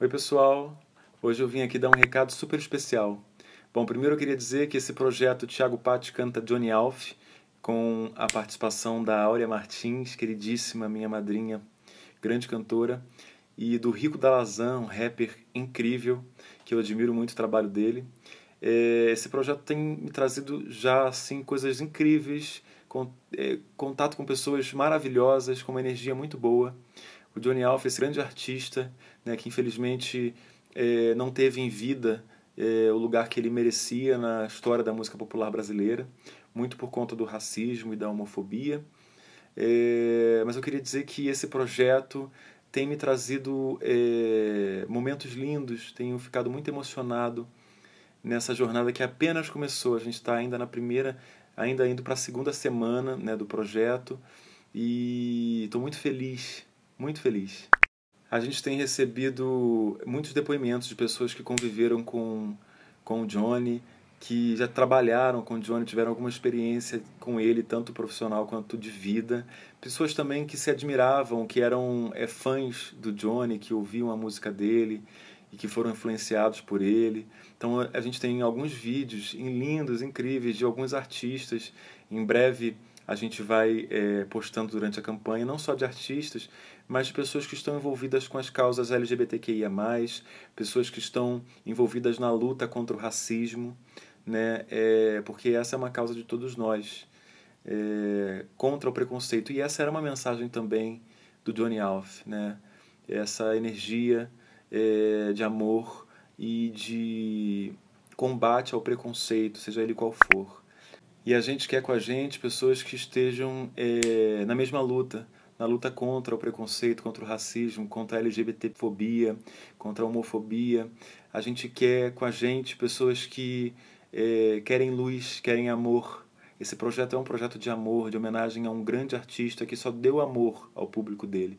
Oi, pessoal. Hoje eu vim aqui dar um recado super especial. Bom, primeiro eu queria dizer que esse projeto Tiago Patti canta Johnny Alf com a participação da Áurea Martins, queridíssima minha madrinha, grande cantora, e do Rico Dalazan, um rapper incrível, que eu admiro muito o trabalho dele. É, esse projeto tem me trazido já assim coisas incríveis, é, contato com pessoas maravilhosas, com uma energia muito boa o Johnny Alf, esse grande artista, né, que infelizmente é, não teve em vida é, o lugar que ele merecia na história da música popular brasileira, muito por conta do racismo e da homofobia. É, mas eu queria dizer que esse projeto tem me trazido é, momentos lindos, tenho ficado muito emocionado nessa jornada que apenas começou. A gente está ainda na primeira, ainda indo para a segunda semana né, do projeto e estou muito feliz muito feliz. A gente tem recebido muitos depoimentos de pessoas que conviveram com, com o Johnny, que já trabalharam com o Johnny, tiveram alguma experiência com ele, tanto profissional quanto de vida. Pessoas também que se admiravam, que eram é, fãs do Johnny, que ouviam a música dele e que foram influenciados por ele. Então a gente tem alguns vídeos lindos, incríveis, de alguns artistas. Em breve a gente vai é, postando durante a campanha, não só de artistas, mas de pessoas que estão envolvidas com as causas LGBTQIA, pessoas que estão envolvidas na luta contra o racismo, né? É, porque essa é uma causa de todos nós, é, contra o preconceito. E essa era uma mensagem também do Johnny Alf, né? essa energia é, de amor e de combate ao preconceito, seja ele qual for. E a gente quer com a gente pessoas que estejam é, na mesma luta, na luta contra o preconceito, contra o racismo, contra a LGBTfobia, contra a homofobia. A gente quer com a gente pessoas que é, querem luz, querem amor. Esse projeto é um projeto de amor, de homenagem a um grande artista que só deu amor ao público dele.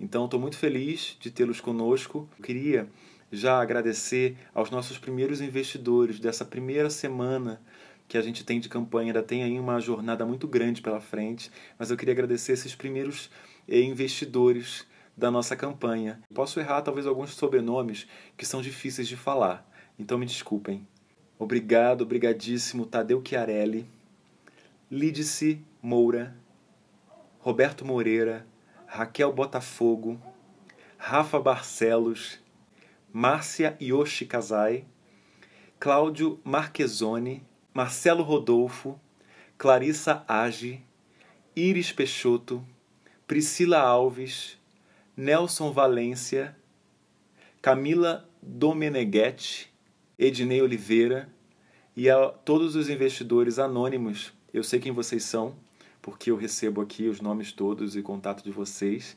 Então, estou muito feliz de tê-los conosco. Eu queria já agradecer aos nossos primeiros investidores dessa primeira semana que a gente tem de campanha, ainda tem aí uma jornada muito grande pela frente, mas eu queria agradecer esses primeiros eh, investidores da nossa campanha. Posso errar talvez alguns sobrenomes que são difíceis de falar, então me desculpem. Obrigado, obrigadíssimo Tadeu Chiarelli, Lídice Moura, Roberto Moreira, Raquel Botafogo, Rafa Barcelos, Márcia Yoshi Kazai, Cláudio Marquezoni, Marcelo Rodolfo, Clarissa Age, Iris Peixoto, Priscila Alves, Nelson Valência, Camila Domeneghetti, Ednei Oliveira e a todos os investidores anônimos. Eu sei quem vocês são, porque eu recebo aqui os nomes todos e contato de vocês,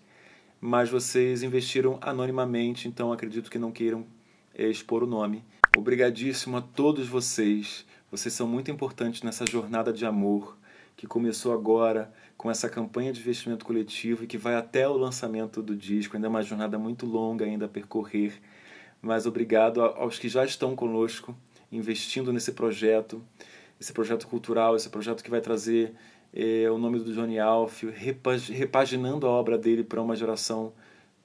mas vocês investiram anonimamente, então acredito que não queiram eh, expor o nome. Obrigadíssimo a todos vocês vocês são muito importantes nessa jornada de amor que começou agora com essa campanha de investimento coletivo e que vai até o lançamento do disco. Ainda é uma jornada muito longa ainda a percorrer. Mas obrigado aos que já estão conosco investindo nesse projeto, esse projeto cultural, esse projeto que vai trazer é, o nome do Johnny Alf, repaginando a obra dele para uma geração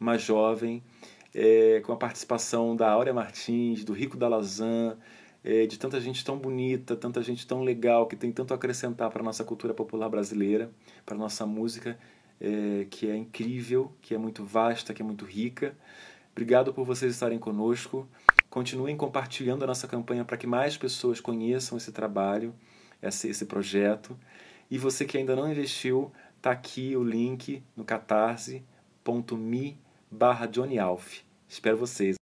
mais jovem, é, com a participação da Áurea Martins, do Rico da Lazan, é, de tanta gente tão bonita, tanta gente tão legal, que tem tanto a acrescentar para a nossa cultura popular brasileira, para a nossa música, é, que é incrível, que é muito vasta, que é muito rica. Obrigado por vocês estarem conosco. Continuem compartilhando a nossa campanha para que mais pessoas conheçam esse trabalho, esse, esse projeto. E você que ainda não investiu, tá aqui o link no catarse.me barra Johnny Alf. Espero vocês.